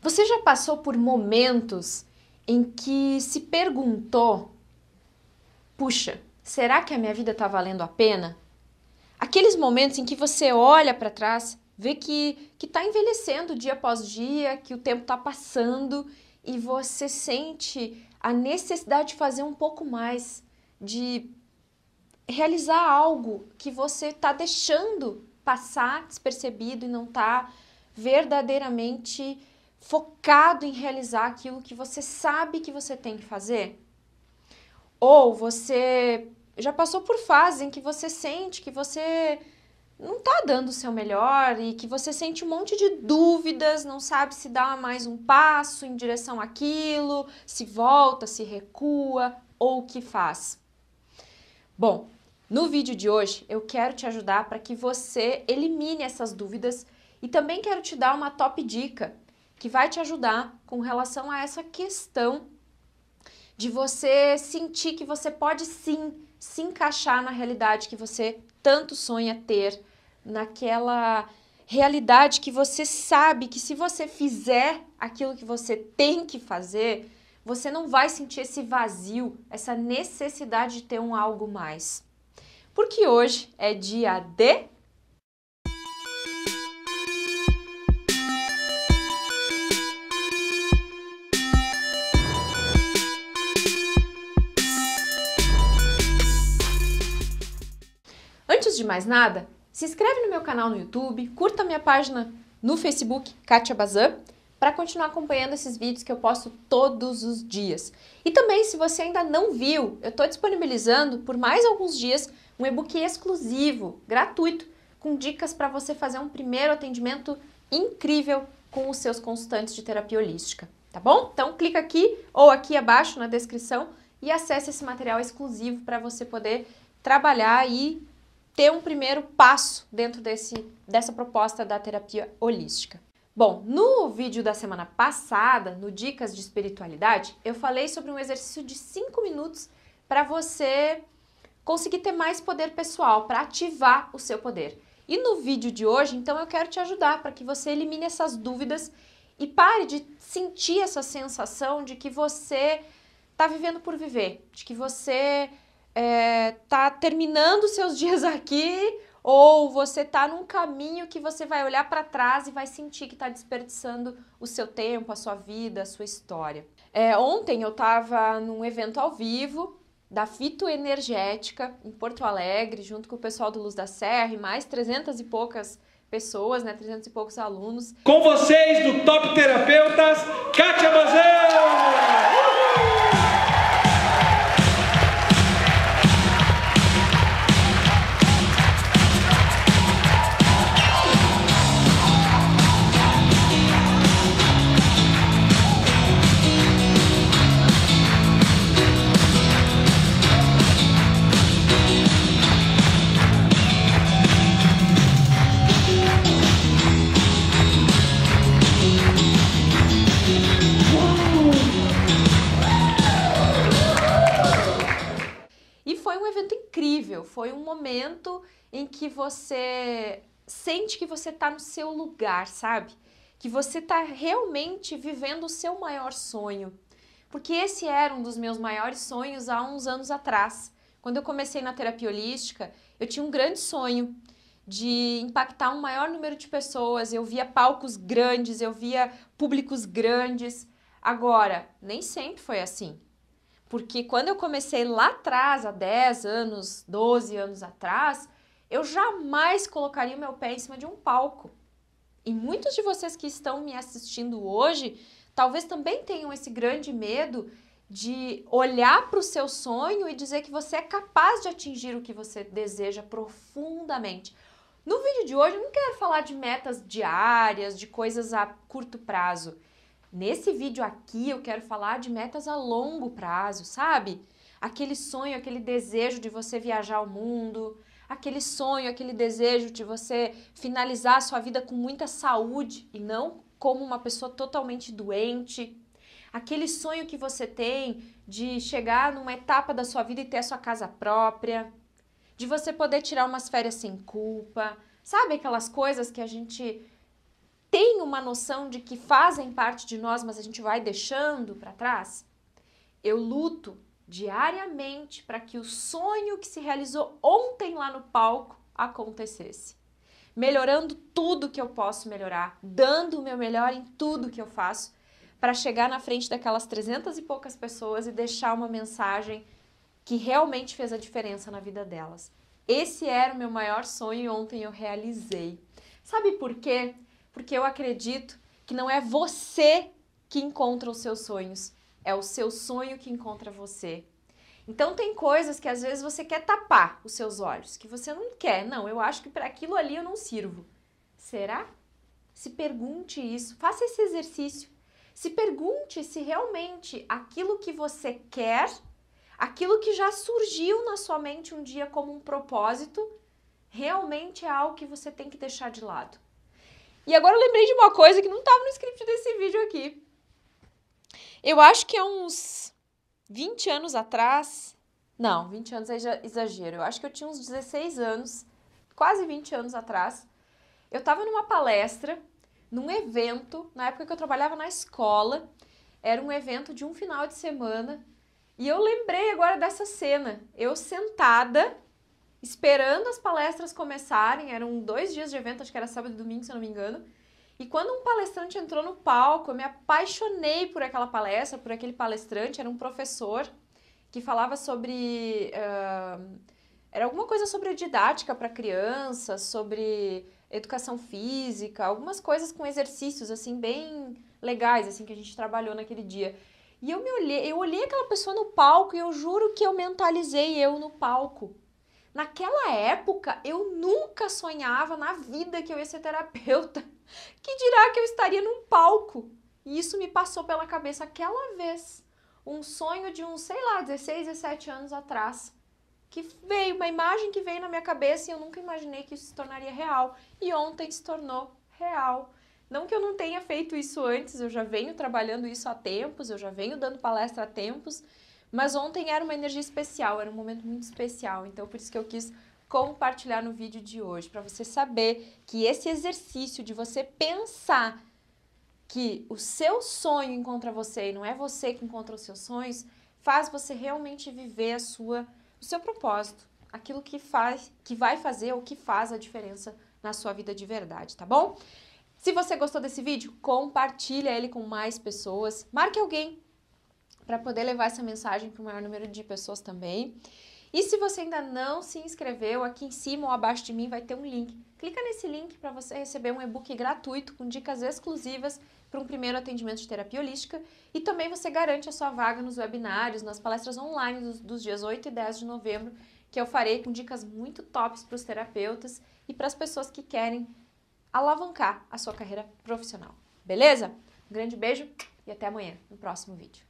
Você já passou por momentos em que se perguntou: puxa, será que a minha vida está valendo a pena? Aqueles momentos em que você olha para trás, vê que está envelhecendo dia após dia, que o tempo está passando e você sente a necessidade de fazer um pouco mais, de realizar algo que você está deixando passar despercebido e não está verdadeiramente focado em realizar aquilo que você sabe que você tem que fazer? Ou você já passou por fases em que você sente que você não está dando o seu melhor e que você sente um monte de dúvidas, não sabe se dá mais um passo em direção àquilo, se volta, se recua ou o que faz. Bom, no vídeo de hoje eu quero te ajudar para que você elimine essas dúvidas e também quero te dar uma top dica que vai te ajudar com relação a essa questão de você sentir que você pode sim se encaixar na realidade que você tanto sonha ter, naquela realidade que você sabe que se você fizer aquilo que você tem que fazer, você não vai sentir esse vazio, essa necessidade de ter um algo mais. Porque hoje é dia de de mais nada, se inscreve no meu canal no YouTube, curta minha página no Facebook, Kátia Bazan, para continuar acompanhando esses vídeos que eu posto todos os dias. E também, se você ainda não viu, eu estou disponibilizando por mais alguns dias um e-book exclusivo, gratuito, com dicas para você fazer um primeiro atendimento incrível com os seus consultantes de terapia holística, tá bom? Então clica aqui ou aqui abaixo na descrição e acesse esse material exclusivo para você poder trabalhar e ter um primeiro passo dentro desse, dessa proposta da terapia holística. Bom, no vídeo da semana passada, no Dicas de Espiritualidade, eu falei sobre um exercício de 5 minutos para você conseguir ter mais poder pessoal, para ativar o seu poder. E no vídeo de hoje, então, eu quero te ajudar para que você elimine essas dúvidas e pare de sentir essa sensação de que você está vivendo por viver, de que você é, tá terminando seus dias aqui ou você tá num caminho que você vai olhar para trás e vai sentir que está desperdiçando o seu tempo, a sua vida, a sua história. É, ontem eu estava num evento ao vivo da Fitoenergética em Porto Alegre, junto com o pessoal do Luz da Serra e mais 300 e poucas pessoas, né, 300 e poucos alunos. Com vocês do Top Terapeutas, Kátia Mazel! foi um momento em que você sente que você está no seu lugar, sabe? Que você está realmente vivendo o seu maior sonho. Porque esse era um dos meus maiores sonhos há uns anos atrás. Quando eu comecei na terapia holística, eu tinha um grande sonho de impactar um maior número de pessoas. Eu via palcos grandes, eu via públicos grandes. Agora, nem sempre foi assim. Porque quando eu comecei lá atrás, há 10 anos, 12 anos atrás, eu jamais colocaria o meu pé em cima de um palco. E muitos de vocês que estão me assistindo hoje talvez também tenham esse grande medo de olhar para o seu sonho e dizer que você é capaz de atingir o que você deseja profundamente. No vídeo de hoje, eu não quero falar de metas diárias, de coisas a curto prazo. Nesse vídeo aqui eu quero falar de metas a longo prazo, sabe? Aquele sonho, aquele desejo de você viajar ao mundo, aquele sonho, aquele desejo de você finalizar a sua vida com muita saúde e não como uma pessoa totalmente doente, aquele sonho que você tem de chegar numa etapa da sua vida e ter a sua casa própria, de você poder tirar umas férias sem culpa, sabe aquelas coisas que a gente tem uma noção de que fazem parte de nós, mas a gente vai deixando para trás? Eu luto diariamente para que o sonho que se realizou ontem lá no palco acontecesse. Melhorando tudo que eu posso melhorar, dando o meu melhor em tudo que eu faço, para chegar na frente daquelas trezentas e poucas pessoas e deixar uma mensagem que realmente fez a diferença na vida delas. Esse era o meu maior sonho e ontem eu realizei. Sabe por quê? porque eu acredito que não é você que encontra os seus sonhos, é o seu sonho que encontra você. Então tem coisas que às vezes você quer tapar os seus olhos, que você não quer. Não, eu acho que para aquilo ali eu não sirvo. Será? Se pergunte isso, faça esse exercício. Se pergunte se realmente aquilo que você quer, aquilo que já surgiu na sua mente um dia como um propósito, realmente é algo que você tem que deixar de lado. E agora eu lembrei de uma coisa que não estava no script desse vídeo aqui. Eu acho que há é uns 20 anos atrás. Não, 20 anos é exagero. Eu acho que eu tinha uns 16 anos, quase 20 anos atrás. Eu estava numa palestra, num evento, na época que eu trabalhava na escola. Era um evento de um final de semana. E eu lembrei agora dessa cena. Eu sentada esperando as palestras começarem. Eram dois dias de evento, acho que era sábado e domingo, se eu não me engano. E quando um palestrante entrou no palco, eu me apaixonei por aquela palestra, por aquele palestrante. Era um professor que falava sobre. Uh, era alguma coisa sobre didática para criança, sobre educação física, algumas coisas com exercícios assim bem legais assim que a gente trabalhou naquele dia. E eu me olhei, eu olhei aquela pessoa no palco e eu juro que eu mentalizei eu no palco. Naquela época, eu nunca sonhava na vida que eu ia ser terapeuta. Que dirá que eu estaria num palco? E isso me passou pela cabeça aquela vez. Um sonho de uns, sei lá, 16, 17 anos atrás. Que veio, uma imagem que veio na minha cabeça e eu nunca imaginei que isso se tornaria real. E ontem se tornou real. Não que eu não tenha feito isso antes, eu já venho trabalhando isso há tempos, eu já venho dando palestra há tempos mas ontem era uma energia especial, era um momento muito especial, então por isso que eu quis compartilhar no vídeo de hoje, para você saber que esse exercício de você pensar que o seu sonho encontra você e não é você que encontra os seus sonhos, faz você realmente viver a sua o seu propósito, aquilo que faz, que vai fazer ou que faz a diferença na sua vida de verdade, tá bom? Se você gostou desse vídeo, compartilha ele com mais pessoas, marque alguém para poder levar essa mensagem para o maior número de pessoas também. E se você ainda não se inscreveu, aqui em cima ou abaixo de mim vai ter um link. Clica nesse link para você receber um e-book gratuito com dicas exclusivas para um primeiro atendimento de terapia holística e também você garante a sua vaga nos webinários, nas palestras online dos, dos dias 8 e 10 de novembro, que eu farei com dicas muito tops para os terapeutas e para as pessoas que querem alavancar a sua carreira profissional. Beleza? Um grande beijo e até amanhã no próximo vídeo.